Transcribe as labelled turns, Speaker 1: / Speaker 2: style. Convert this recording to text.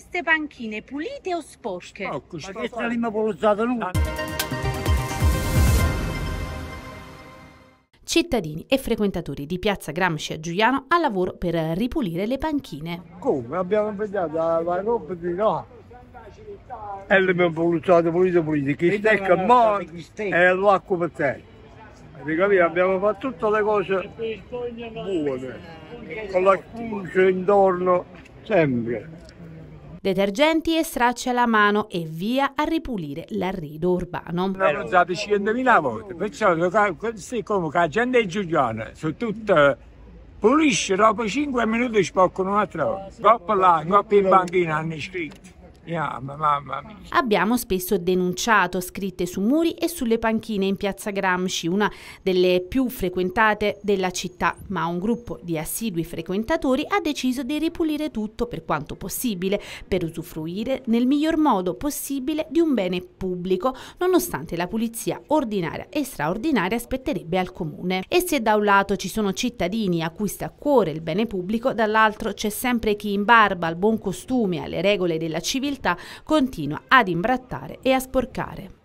Speaker 1: queste panchine pulite o sporche? Sporche, sporche. Questa lì mi polizzato nulla. Ah. Cittadini e frequentatori di Piazza Gramsci a Giuliano al lavoro per ripulire le panchine.
Speaker 2: Come? Abbiamo impegnato la roba di no. E le abbiamo pulizzato, pulito, pulito. Chi stecca muore e l'acqua per terra. Capito? Abbiamo fatto tutte le cose buone, con la cuce intorno, sempre.
Speaker 1: Detergenti e stracci alla mano e via a ripulire l'arredo urbano. L'hanno
Speaker 3: usato 100.000 volte, perciò comunque la gente giuliana su tutto pulisce, dopo 5 minuti spoccano un'altra volta. Coppa là, coppa in banchina hanno iscritto.
Speaker 1: Abbiamo spesso denunciato scritte su muri e sulle panchine in piazza Gramsci, una delle più frequentate della città, ma un gruppo di assidui frequentatori ha deciso di ripulire tutto per quanto possibile per usufruire nel miglior modo possibile di un bene pubblico, nonostante la pulizia ordinaria e straordinaria spetterebbe al comune. E se da un lato ci sono cittadini a cui sta a cuore il bene pubblico, dall'altro c'è sempre chi in barba al buon costume, e alle regole della civiltà, realtà continua ad imbrattare e a sporcare.